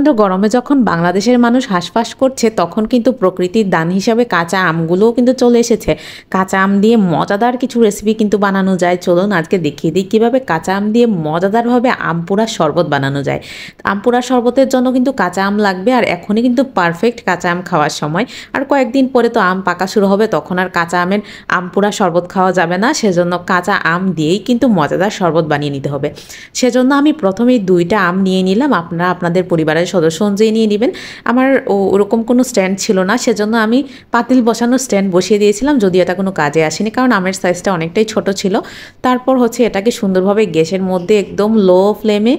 প্রচণ্ড গরমে যখন বাংলাদেশের মানুষ হাঁসফাঁস করছে তখন কিন্তু প্রকৃতির দান হিসাবে কাঁচা আমগুলোও কিন্তু চলে এসেছে কাঁচা আম দিয়ে মজাদার কিছু রেসিপি কিন্তু বানানো যায় চলুন আজকে দেখিয়ে দিই কীভাবে কাঁচা আম দিয়ে মজাদারভাবে আমপুরার শরবত বানানো যায় আমপুরা শরবতের জন্য কিন্তু কাঁচা আম লাগবে আর এখনই কিন্তু পারফেক্ট কাঁচা আম খাওয়ার সময় আর কয়েকদিন পরে তো আম পাকা শুরু হবে তখন আর কাঁচা আমের আমপুরা শরবত খাওয়া যাবে না সেজন্য কাঁচা আম দিয়েই কিন্তু মজাদার শরবত বানিয়ে নিতে হবে সেজন্য আমি প্রথমেই দুইটা আম নিয়ে নিলাম আপনারা আপনাদের পরিবারের সদস্য অনুযায়ী নিয়ে নেবেন আমার ওরকম কোনো স্ট্যান্ড ছিল না সেজন্য আমি পাতিল বসানো স্ট্যান্ড বসিয়ে দিয়েছিলাম যদি এটা কোনো কাজে আসেনি কারণ আমের সাইজটা অনেকটাই ছোট ছিল তারপর হচ্ছে এটাকে সুন্দরভাবে গ্যাসের মধ্যে একদম লো ফ্লেমে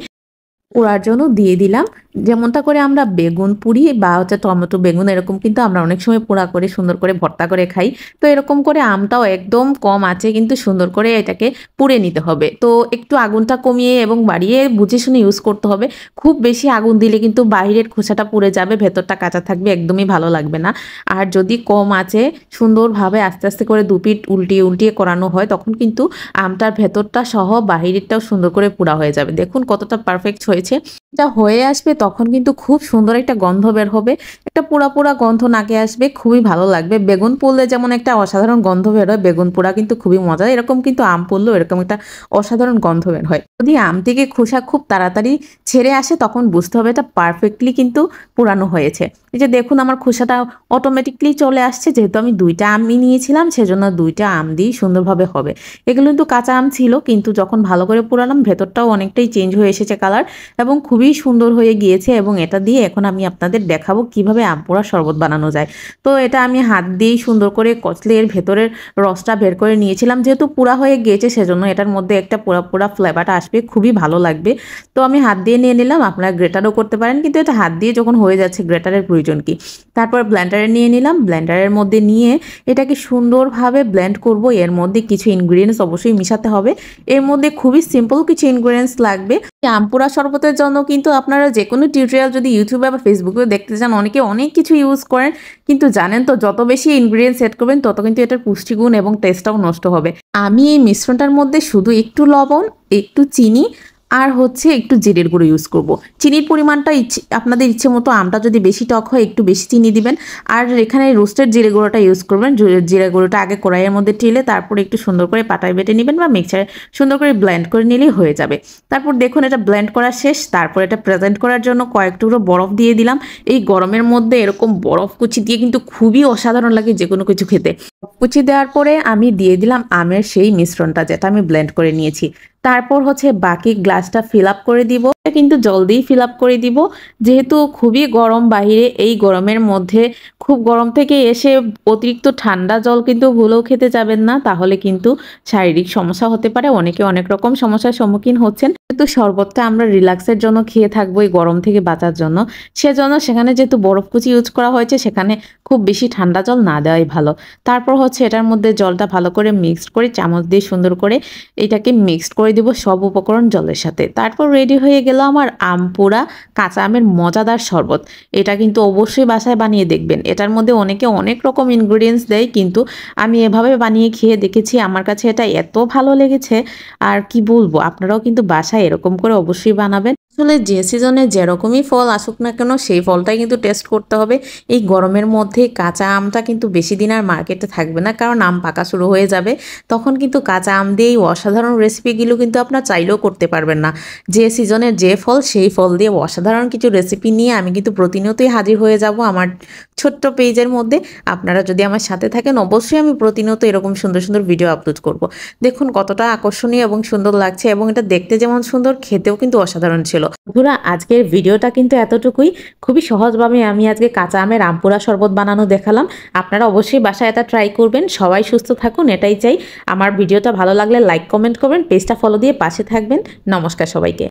ওড়ার জন্য দিয়ে দিলাম যেমনটা করে আমরা বেগুন পুরি বা হচ্ছে টমেটো বেগুন এরকম কিন্তু আমরা অনেক সময় পোড়া করে সুন্দর করে ভর্তা করে খাই তো এরকম করে আমটাও একদম কম আছে কিন্তু সুন্দর করে এটাকে পুড়ে নিতে হবে তো একটু আগুনটা কমিয়ে এবং বাড়িয়ে বুঝে শুনে ইউজ করতে হবে খুব বেশি আগুন দিলে কিন্তু বাইরের খোসাটা পুড়ে যাবে ভেতরটা কাঁচা থাকবে একদমই ভালো লাগবে না আর যদি কম আছে সুন্দরভাবে আস্তে আস্তে করে দুপিট উল্টিয়ে উল্টিয়ে করানো হয় তখন কিন্তু আমটার ভেতরটা সহ বাহিরেরটাও সুন্দর করে পোড়া হয়ে যাবে দেখুন কতটা পারফেক্ট হয়ে রয়েছে যা হয়ে আসবে তখন কিন্তু খুব সুন্দর একটা গন্ধ বের হবে একটা পোড়া পোড়া গন্ধ নাকে আসবে খুবই ভালো লাগবে বেগুন পড়লে যেমন একটা অসাধারণ গন্ধ বের হয় বেগুন পোড়া কিন্তু খুবই মজা এরকম কিন্তু আম পড়লেও এরকম একটা অসাধারণ গন্ধ বের হয় যদি আম থেকে খোসা খুব তাড়াতাড়ি ছেড়ে আসে তখন বুঝতে হবে এটা পারফেক্টলি কিন্তু পোড়ানো হয়েছে এই যে দেখুন আমার খোসাটা অটোমেটিকলি চলে আসছে যেহেতু আমি দুইটা আমই নিয়েছিলাম সেজন্য দুইটা আম দিয়েই সুন্দরভাবে হবে এগুলো কিন্তু কাঁচা আম ছিল কিন্তু যখন ভালো করে পোড়ালাম ভেতরটাও অনেকটাই চেঞ্জ হয়ে এসেছে কালার এবং খুব খুবই সুন্দর হয়ে গিয়েছে এবং এটা দিয়ে এখন আমি আপনাদের দেখাবো কিভাবে পোড়া শরবত বানানো যায় তো এটা আমি হাত দিয়েই সুন্দর করে কচলে এর ভেতরের রসটা বের করে নিয়েছিলাম যেহেতু পুরা হয়ে গিয়েছে সেজন্য এটার মধ্যে একটা পোড়া পোড়া ফ্লেভারটা আসবে খুবই ভালো লাগবে তো আমি হাত দিয়ে নিয়ে নিলাম আপনারা গ্রেটারও করতে পারেন কিন্তু এটা হাত দিয়ে যখন হয়ে যাচ্ছে গ্রেটারের প্রয়োজন কি তারপর ব্ল্যান্ডারে নিয়ে নিলাম ব্ল্যান্ডারের মধ্যে নিয়ে এটাকে সুন্দরভাবে ব্ল্যান্ড করব এর মধ্যে কিছু ইনগ্রিডিয়েন্টস অবশ্যই মিশাতে হবে এর মধ্যে খুবই সিম্পল কিছু ইনগ্রিডিয়েন্টস লাগবে আমপুরা শরবতের জন্য কিন্তু আপনারা যে কোনো টিউটোরিয়াল যদি ইউটিউবে বা ফেসবুকেও দেখতে চান অনেকে অনেক কিছু ইউজ করেন কিন্তু জানেন তো যত বেশি ইনগ্রিডিয়েন্ট সেট করবেন তত কিন্তু এটার পুষ্টিগুণ এবং টেস্টটাও নষ্ট হবে আমি এই মিশ্রণটার মধ্যে শুধু একটু লবণ একটু চিনি আর হচ্ছে একটু জিরের গুঁড়ো ইউজ করব। চিনির পরিমাণটা ইচ্ছে আপনাদের ইচ্ছে মতো আমটা যদি বেশি টক হয় একটু বেশি চিনি দিবেন আর এখানে রোস্টেড জিরে গুঁড়োটা ইউজ করবেন জিরে গুঁড়োটা আগে কড়াইয়ের মধ্যে টেলে তারপর একটু সুন্দর করে পাটায় বেটে নেবেন বা মিক্সারে সুন্দর করে ব্লেন্ড করে নিলেই হয়ে যাবে তারপর দেখুন এটা ব্লেন্ড করা শেষ তারপর এটা প্রেজেন্ট করার জন্য কয়েক টুকরো বরফ দিয়ে দিলাম এই গরমের মধ্যে এরকম বরফ কুচি দিয়ে কিন্তু খুবই অসাধারণ লাগে যে কোনো কিছু খেতে কুচি দেওয়ার পরে আমি দিয়ে দিলাম আমের সেই মিশ্রণটা যেটা আমি ব্লেন্ড করে নিয়েছি তারপর হচ্ছে বাকি গ্লাসটা ফিল আপ করে দিব এটা কিন্তু জলদি ফিল আপ করে দিব যেহেতু খুবই গরম বাহিরে এই গরমের মধ্যে খুব গরম থেকে এসে অতিরিক্ত ঠান্ডা জল কিন্তু ভুলেও খেতে যাবেন না তাহলে কিন্তু শারীরিক সমস্যা হতে পারে অনেকে অনেক রকম সমস্যার সম্মুখীন হচ্ছেন যেহেতু শরবতটা আমরা রিল্যাক্সের জন্য খেয়ে থাকবো এই গরম থেকে বাঁচার জন্য সেজন্য সেখানে যেহেতু বরফকুচি ইউজ করা হয়েছে সেখানে খুব বেশি ঠান্ডা জল না দেওয়াই ভালো তারপর হচ্ছে এটার মধ্যে জলটা ভালো করে মিক্সড করে চামচ দিয়ে সুন্দর করে এটাকে মিক্সড করে দিব সব উপকরণ জলের সাথে তারপর রেডি হয়ে গেল গেল আমার আম পোড়া কাঁচা আমের মজাদার শরবত এটা কিন্তু অবশ্যই বাসায় বানিয়ে দেখবেন এটার মধ্যে অনেকে অনেক রকম ইনগ্রিডিয়েন্টস দেয় কিন্তু আমি এভাবে বানিয়ে খেয়ে দেখেছি আমার কাছে এটা এত ভালো লেগেছে আর কি বলবো আপনারাও কিন্তু বাসায় এরকম করে অবশ্যই বানাবেন আসলে যে সিজনে যেরকমই ফল আসুক না কেন সেই ফলটাই কিন্তু টেস্ট করতে হবে এই গরমের মধ্যে কাঁচা আমটা কিন্তু বেশি দিন আর মার্কেটে থাকবে না কারণ আম পাকা শুরু হয়ে যাবে তখন কিন্তু কাঁচা আম দিয়ে এই অসাধারণ রেসিপিগুলো কিন্তু আপনার চাইলেও করতে পারবেন না যে সিজনের যে ফল সেই ফল দিয়ে অসাধারণ কিছু রেসিপি নিয়ে আমি কিন্তু প্রতিনিয়তই হাজির হয়ে যাব আমার ছোট্ট পেজের মধ্যে আপনারা যদি আমার সাথে থাকেন অবশ্যই আমি প্রতিনিয়ত এরকম সুন্দর সুন্দর ভিডিও আপলোড করব দেখুন কতটা আকর্ষণীয় এবং সুন্দর লাগছে এবং এটা দেখতে যেমন সুন্দর খেতেও কিন্তু অসাধারণ ছিল হয়েছিল বন্ধুরা আজকের ভিডিওটা কিন্তু এতটুকুই খুবই সহজভাবে আমি আজকে কাঁচা আমের রামপুরা শরবত বানানো দেখালাম আপনারা অবশ্যই বাসায় এটা ট্রাই করবেন সবাই সুস্থ থাকুন এটাই চাই আমার ভিডিওটা ভালো লাগলে লাইক কমেন্ট করবেন পেজটা ফলো দিয়ে পাশে থাকবেন নমস্কার সবাইকে